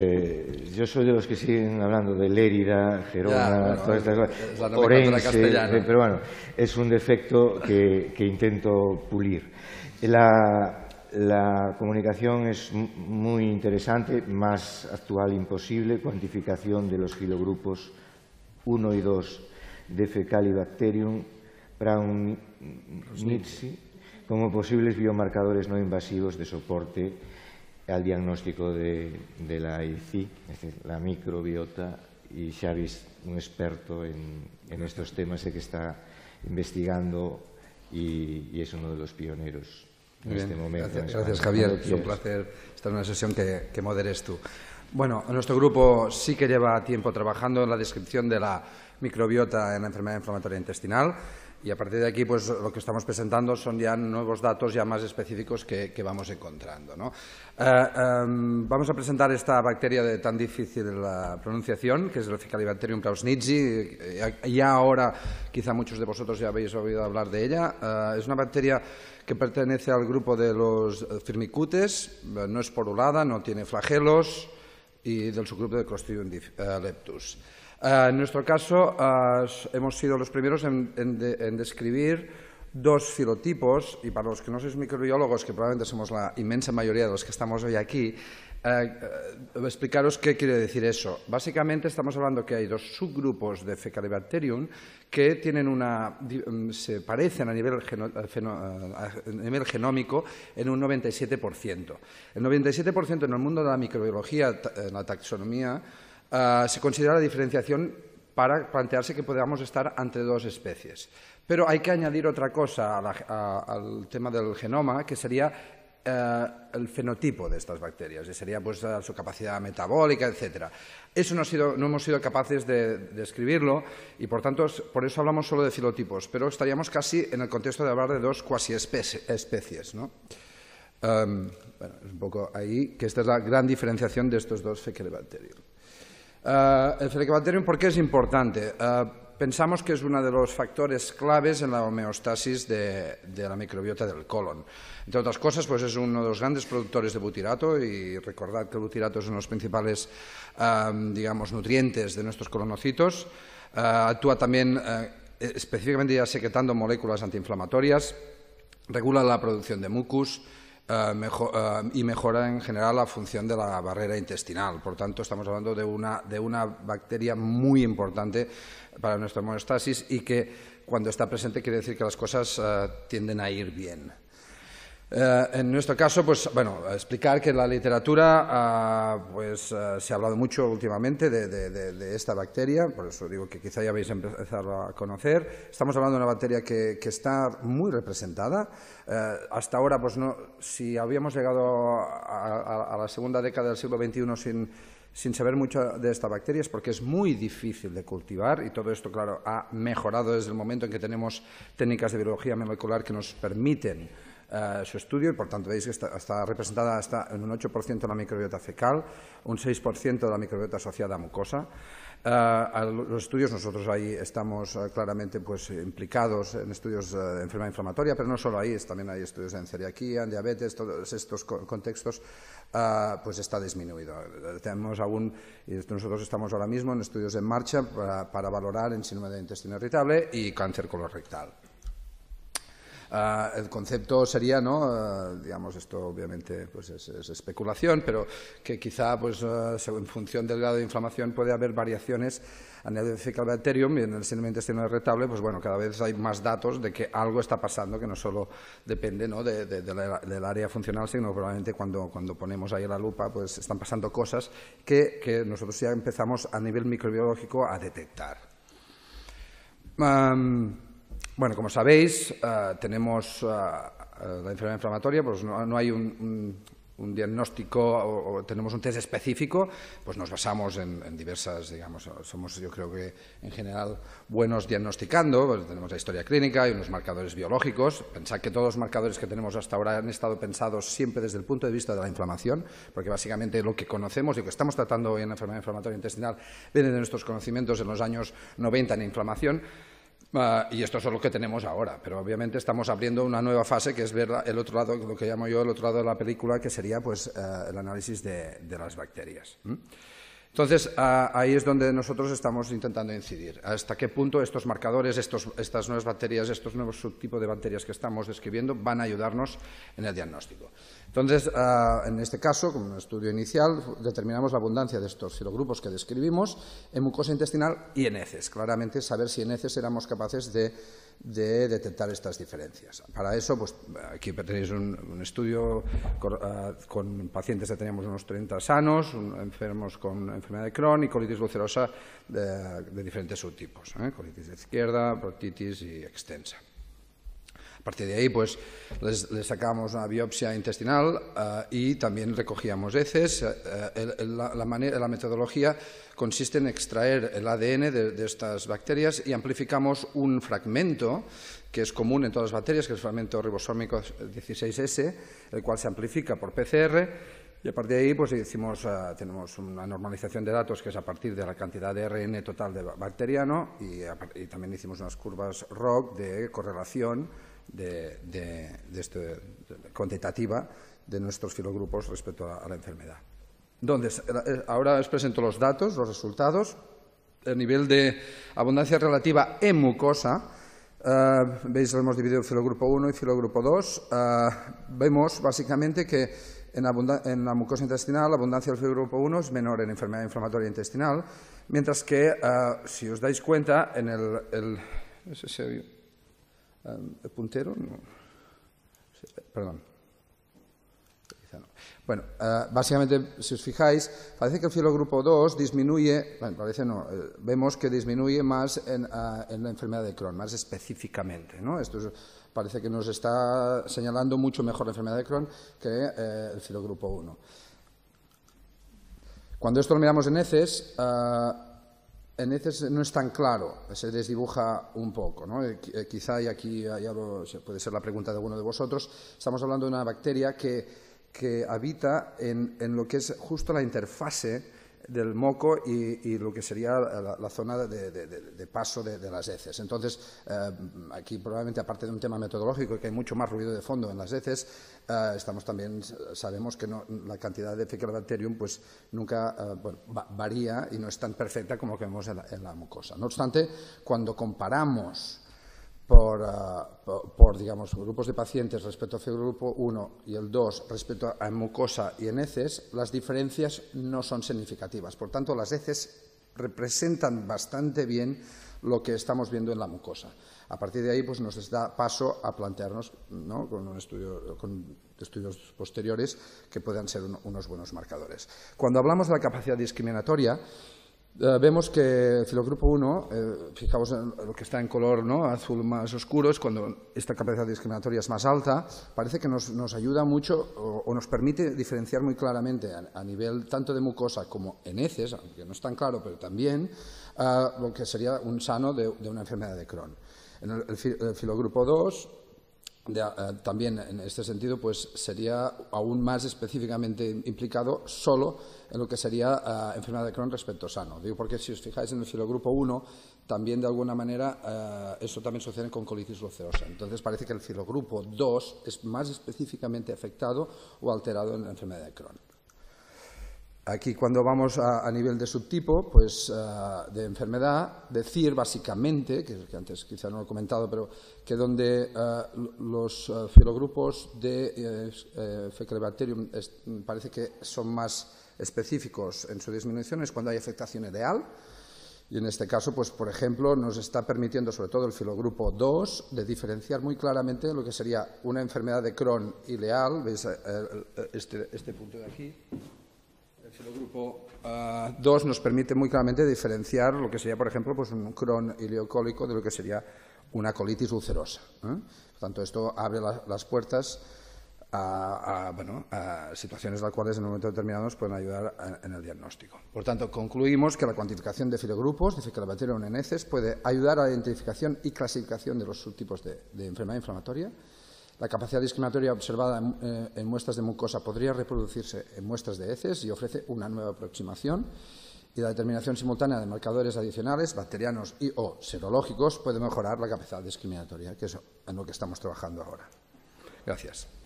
Eh, yo soy de los que siguen hablando de Lérida, Gerona, todas estas cosas. Orense, eh, pero bueno, es un defecto que, intento pulir. La, comunicación es muy interesante, más actual imposible, cuantificación de los filogrupos 1 y 2 de Fecalibacterium, Brown, como posibles biomarcadores no invasivos de soporte al diagnóstico de, de la ICI, es decir, la microbiota, y Xavi es un experto en, estos temas, el que está investigando y, es uno de los pioneros en este momento. Gracias, Javier, es un placer estar en una sesión que, que moderes tú. Bueno, nuestro grupo sí que lleva tiempo trabajando en la descripción de la microbiota en la enfermedad inflamatoria intestinal. Y a partir de aquí, pues lo que estamos presentando son ya nuevos datos ya más específicos que, vamos encontrando. Eh, em, vamos a presentar esta bacteria de tan difícil la pronunciación, que es el Fecalibacterium clausnitzi. Eh, ya ahora, quizá muchos de vosotros ya habéis oído hablar de ella. Eh, es una bacteria que pertenece al grupo de los firmicutes, no es porulada, no tiene flagelos y del subgrupo de Clostridium leptus. Eh, en nuestro caso, eh, hemos sido los primeros en, describir dos filotipos, y para los que no sois microbiólogos, que probablemente somos la inmensa mayoría de los que estamos hoy aquí, eh, explicaros qué quiere decir eso. Básicamente estamos hablando que hay dos subgrupos de Fecalibacterium que tienen una, mm, se parecen a nivel, a nivel genómico en un 97%. El 97% en el mundo de la microbiología, en la taxonomía, Ah, se considera la diferenciación para plantearse que podamos estar ante dos especies. Pero hay que añadir otra cosa al tema del genoma, que sería eh, el fenotipo de estas bacterias, que sería pues, ah, su capacidad metabólica, etc. Eso no, sido, no hemos sido capaces de describirlo y, por tanto, por eso hablamos solo de filotipos, pero estaríamos casi en el contexto de hablar de dos cuasi especies. ¿no? Em, bueno, es un poco ahí, que esta es la gran diferenciación de estos dos Feckelbacterium. Eh, el Felicobacterium, ¿por qué es importante? Eh, pensamos que es uno de los factores claves en la homeostasis de, la microbiota del colon. Entre otras cosas, pues es uno de los grandes productores de butirato y recordad que el butirato es uno de los principales, eh, nutrientes de nuestros colonocitos. actúa también específicamente secretando moléculas antiinflamatorias, regula la producción de mucus, eh, eh, y mejora en general la función de la barrera intestinal. Por tanto, estamos hablando de una, bacteria muy importante para nuestra homeostasis y que cuando está presente quiere decir que las cosas eh, tienden a ir bien. Eh, en nuestro caso, pues bueno, explicar que la literatura, ah, pues eh, se ha hablado mucho últimamente de, esta bacteria, por eso digo que quizá ya habéis empezado a conocer. Estamos hablando de una bacteria que, está muy representada. Eh, hasta ahora, pues no, si habíamos llegado a, la segunda década del siglo XXI sin, sin saber mucho de esta bacteria es porque es muy difícil de cultivar y todo esto, claro, ha mejorado desde el momento en que tenemos técnicas de biología molecular que nos permiten eh, su estudio y, por tanto, veis que está, representada hasta en un 8% de la microbiota fecal, un 6% de la microbiota asociada a mucosa. Eh, los estudios, nosotros ahí estamos eh, claramente pues, implicados en estudios de enfermedad inflamatoria, pero no solo ahí, también hay estudios en celiaquía, en diabetes, todos estos contextos, pues está disminuido. Tenemos aún, y nosotros estamos ahora mismo en estudios en marcha para, valorar el síndrome de intestino irritable y cáncer colorectal. Ah, el concepto sería, ¿no? Ah, digamos, esto obviamente pues es, especulación, pero que quizá pues, ah, en función del grado de inflamación puede haber variaciones en el bacterium y en el síndrome intestinal retable pues bueno, cada vez hay más datos de que algo está pasando que no solo depende del área funcional, sino probablemente cuando, cuando ponemos ahí la lupa, pues están pasando cosas que, nosotros ya empezamos a nivel microbiológico a detectar. Bueno, como sabéis, eh, tenemos eh, eh, la enfermedad inflamatoria, pues no, hay un, diagnóstico o, tenemos un test específico, pues nos basamos en, diversas, digamos, somos yo creo que en general buenos diagnosticando, pues tenemos la historia clínica y unos marcadores biológicos. Pensad que todos los marcadores que tenemos hasta ahora han estado pensados siempre desde el punto de vista de la inflamación, porque básicamente lo que conocemos y lo que estamos tratando hoy en la enfermedad inflamatoria intestinal viene de nuestros conocimientos en los años 90 en inflamación. Ah, y esto es lo que tenemos ahora, pero obviamente estamos abriendo una nueva fase que es ver el otro lado, lo que llamo yo el otro lado de la película, que sería pues, eh, el análisis de, las bacterias. Entonces, ah, ahí es donde nosotros estamos intentando incidir. ¿Hasta qué punto estos marcadores, estas nuevas bacterias, estos nuevos subtipos de bacterias que estamos describiendo van a ayudarnos en el diagnóstico? Entonces, ah, en este caso, como en estudio inicial, determinamos la abundancia de estos filogrupos que describimos en mucosa intestinal y en heces. Claramente, saber si en heces éramos capaces de, detectar estas diferencias. Para eso, pues, aquí tenéis un, estudio ah, con, pacientes que teníamos unos 30 sanos, enfermos con enfermedad de Crohn y colitis ulcerosa de, diferentes subtipos, ¿eh? colitis de izquierda, protitis y extensa partir de ahí, pues les, sacamos una biopsia intestinal eh, y también recogíamos heces. Eh, eh, la, metodología consiste en extraer el ADN de, estas bacterias y amplificamos un fragmento que es común en todas las bacterias, que es el fragmento ribosómico 16S, el cual se amplifica por PCR. Y a partir de ahí pues, hicimos, tenemos una normalización de datos que es a partir de la cantidad de RN total de bacteriano y también hicimos unas curvas ROC de correlación de, de, este, de cuantitativa de nuestros filogrupos respecto a, la enfermedad. Eh, ahora os presento los datos, los resultados. El nivel de abundancia relativa en mucosa, eh, veis, lo hemos dividido filogrupo 1 y filogrupo 2. Eh, vemos básicamente que en, la mucosa intestinal la abundancia del filogrupo 1 es menor en enfermedad inflamatoria intestinal, mientras que, si os dais cuenta, en el... el puntero? Perdón. Bueno, ah, básicamente, si os fijáis, parece que el grupo 2 disminuye, bueno, parece no, eh, vemos que disminuye más ah, en, la enfermedad de Crohn, más específicamente, ¿no? Esto parece que nos está señalando mucho mejor la enfermedad de Crohn que eh, el el filogrupo 1. Cuando esto lo miramos en heces, ah, en veces no es tan claro, se desdibuja un poco. ¿no? Eh, eh, quizá, y aquí puede ser la pregunta de alguno de vosotros, estamos hablando de una bacteria que, que habita en, en, lo que es justo la interfase del moco y, lo que sería la, zona de, paso de, las heces. Entonces, eh, aquí probablemente, aparte de un tema metodológico, que hay mucho más ruido de fondo en las heces, eh, estamos también, sabemos que la cantidad de Fecalobacterium pues, nunca eh, varía y no es tan perfecta como lo que vemos en la mucosa. No obstante, cuando comparamos Ah, por, digamos, grupos de pacientes respecto a grupo 1 y el 2 respecto a mucosa y en heces, las diferencias no son significativas. Por tanto, las heces representan bastante bien lo que estamos viendo en la mucosa. A partir de ahí, pues nos da paso a plantearnos, ¿no? con, un estudio, con estudios posteriores, que puedan ser unos buenos marcadores. Cuando hablamos de la capacidad discriminatoria, eh, vemos que el filogrupo 1, eh, fijamos en lo que está en color ¿no? azul más oscuro, es cuando esta capacidad discriminatoria es más alta, parece que nos, nos ayuda mucho o, nos permite diferenciar muy claramente a, nivel tanto de mucosa como en heces, aunque no es tan claro, pero también ah, lo que sería un sano de, una enfermedad de Crohn. En el, filogrupo 2 eh, también en este sentido, pues sería aún más específicamente implicado solo en lo que sería eh, enfermedad de Crohn respecto sano. Digo porque si os fijáis en el filogrupo 1, también de alguna manera eh, eso también sucede con colitis ulcerosa. Entonces parece que el filogrupo 2 es más específicamente afectado o alterado en la enfermedad de Crohn. Aquí cuando vamos a, nivel de subtipo, pues eh, de enfermedad, decir básicamente, que, antes quizá no lo he comentado, pero que donde eh, los eh, filogrupos de fecalibacterium parece que son más específicos en su disminución es cuando hay afectación ideal. Y en este caso, pues por ejemplo, nos está permitiendo, sobre todo el filogrupo 2, de diferenciar muy claramente lo que sería una enfermedad de Crohn ileal, veis este, este punto de aquí, el grupo 2 ah, nos permite muy claramente diferenciar lo que sería, por ejemplo, pues, un cron ileocólico de lo que sería una colitis ulcerosa. ¿eh? Por tanto, esto abre las puertas a, a, bueno, a situaciones las cuales en un momento determinado nos pueden ayudar en el diagnóstico. Por tanto, concluimos que la cuantificación de filogrupos de Ficalobacterium en heces puede ayudar a la identificación y clasificación de los subtipos de enfermedad inflamatoria la capacidad discriminatoria observada eh, en, muestras de mucosa podría reproducirse en muestras de heces y ofrece una nueva aproximación. Y la determinación simultánea de marcadores adicionales, bacterianos y o serológicos, puede mejorar la capacidad discriminatoria, que es en lo que estamos trabajando ahora. Gracias.